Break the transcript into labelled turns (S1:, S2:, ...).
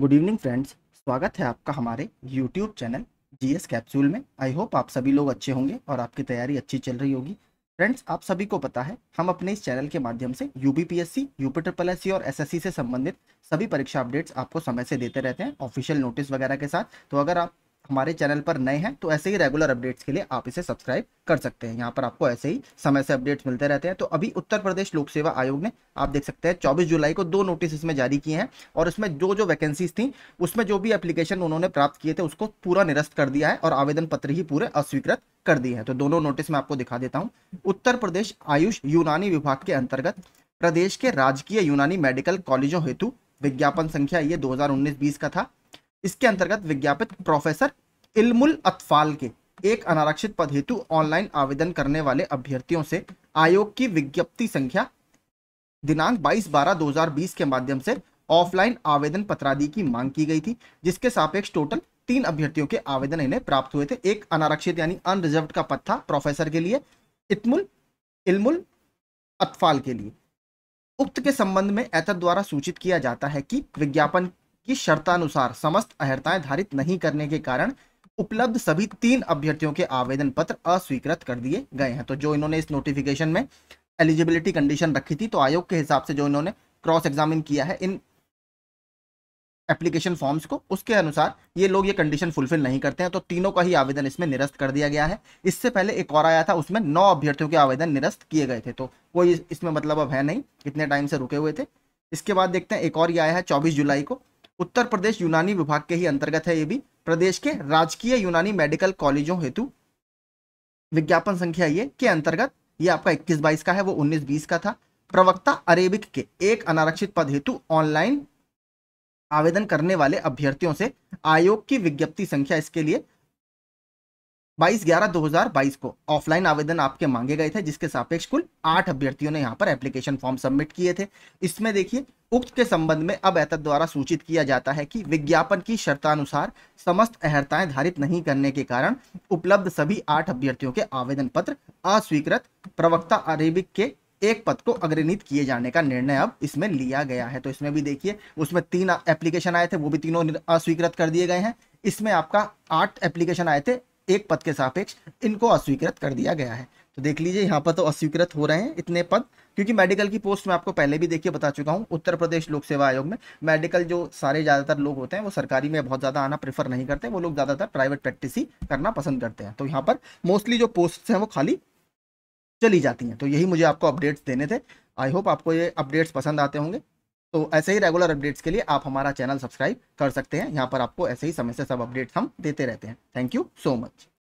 S1: good evening friends स्वागत है आपका हमारे यूट्यूब चैनल जीएस कैप्सूल में आई होप आप सभी लोग अच्छे होंगे और आपकी तैयारी अच्छी चल रही होगी फ्रेंड्स आप सभी को पता है हम अपने इस चैनल के माध्यम से यूपीपीएससी यूपी ट्रिपल एस और एसएससी से संबंधित सभी परीक्षा अपडेट्स आपको समय से देते रहते हैं ऑफिशियल नोटिस वगैरह के साथ तो अगर आप हमारे चैनल पर नए हैं तो ऐसे ही रेगुलर अपडेट्स के लिए आप इसे सब्सक्राइब कर सकते हैं यहाँ पर आपको ऐसे ही समय से अपडेट्स मिलते रहते हैं तो अभी उत्तर प्रदेश लोक सेवा आयोग ने आप देख सकते हैं चौबीस जुलाई को दो नोटिस इसमें जारी किए हैं और उसमें जो जो वैकेंसीज थी उसमें जो भी एप्लीकेशन उन्होंने प्राप्त किए थे उसको पूरा निरस्त कर दिया है और आवेदन पत्र ही पूरे अस्वीकृत कर दिए हैं तो दोनों नोटिस मैं आपको दिखा देता हूँ उत्तर प्रदेश आयुष यूनानी विभाग के अंतर्गत प्रदेश के राजकीय यूनानी मेडिकल कॉलेजों हेतु विज्ञापन संख्या ये 2019-20 का था इसके अंतर्गत विज्ञापित प्रोफेसर इलमुल अतफाल के एक अनारक्षित पद हेतु ऑनलाइन आवेदन करने वाले अभ्यर्थियों से आयोग की विज्ञप्ति संख्या दिनांक 22 बारह 2020 के माध्यम से ऑफलाइन आवेदन पत्रादि की मांग की गई थी जिसके सापेक्ष टोटल तीन अभ्यर्थियों के आवेदन इन्हें प्राप्त हुए थे एक अनारक्षित यानी अनरिजर्व का पद था प्रोफेसर के लिए इतमुल इलमुल अतफाल के लिए उक्त के संबंध में एतद द्वारा सूचित किया जाता है कि विज्ञापन की शर्तानुसार समस्त अहर्ताएं धारित नहीं करने के कारण उपलब्ध सभी तीन अभ्यर्थियों के आवेदन पत्र अस्वीकृत कर दिए गए हैं तो जो इन्होंने इस नोटिफिकेशन में एलिजिबिलिटी कंडीशन रखी थी तो आयोग के हिसाब से जो इन्होंने क्रॉस एग्जामिन किया है इन एप्लीकेशन फॉर्म्स को उसके अनुसार ये लोग ये कंडीशन फुलफिल नहीं करते हैं तो तीनों का ही आवेदन इसमें निरस्त कर दिया गया है इससे पहले एक और आया था उसमें नौ अभ्यर्थियों के आवेदन निरस्त किए गए थे तो कोई इसमें मतलब अब है नहीं इतने टाइम से रुके हुए थे इसके बाद देखते हैं एक और ये आया है चौबीस जुलाई को उत्तर प्रदेश यूनानी विभाग के ही अंतर्गत है ये भी प्रदेश के राजकीय यूनानी मेडिकल कॉलेजों हेतु विज्ञापन संख्या ये के अंतर्गत ये आपका 21 बाईस का है वो 19 बीस का था प्रवक्ता अरेबिक के एक अनारक्षित पद हेतु ऑनलाइन आवेदन करने वाले अभ्यर्थियों से आयोग की विज्ञप्ति संख्या इसके लिए बाईस ग्यारह दो हजार बाईस को ऑफलाइन आवेदन आपके मांगे गए थे जिसके सापेक्ष कुल आठ अभ्यर्थियों ने यहाँ पर एप्लीकेशन फॉर्म सबमिट किए थे इसमें देखिए उक्त के संबंध में अब एतद द्वारा सूचित किया जाता है कि विज्ञापन की शर्तानुसार समस्त अहर्ताएं धारित नहीं करने के कारण उपलब्ध सभी आठ अभ्यर्थियों के आवेदन पत्र अस्वीकृत प्रवक्ता अरेबिक के एक पद को अग्रणित किए जाने का निर्णय अब इसमें लिया गया है तो इसमें भी देखिए उसमें तीन एप्लीकेशन आए थे वो भी तीनों अस्वीकृत कर दिए गए हैं इसमें आपका आठ एप्लीकेशन आए थे एक पद के सापेक्ष इनको अस्वीकृत कर दिया गया है तो देख लीजिए यहाँ पर तो अस्वीकृत हो रहे हैं इतने पद क्योंकि मेडिकल की पोस्ट में आपको पहले भी देखिए बता चुका हूँ उत्तर प्रदेश लोक सेवा आयोग में मेडिकल जो सारे ज़्यादातर लोग होते हैं वो सरकारी में बहुत ज़्यादा आना प्रेफर नहीं करते वो लोग ज़्यादातर प्राइवेट प्रैक्टिस ही करना पसंद करते हैं तो यहाँ पर मोस्टली जो पोस्ट हैं वो खाली चली जाती हैं तो यही मुझे आपको अपडेट्स देने थे आई होप आपको ये अपडेट्स पसंद आते होंगे तो ऐसे ही रेगुलर अपडेट्स के लिए आप हमारा चैनल सब्सक्राइब कर सकते हैं यहाँ पर आपको ऐसे ही समय से सब अपडेट्स हम देते रहते हैं थैंक यू सो मच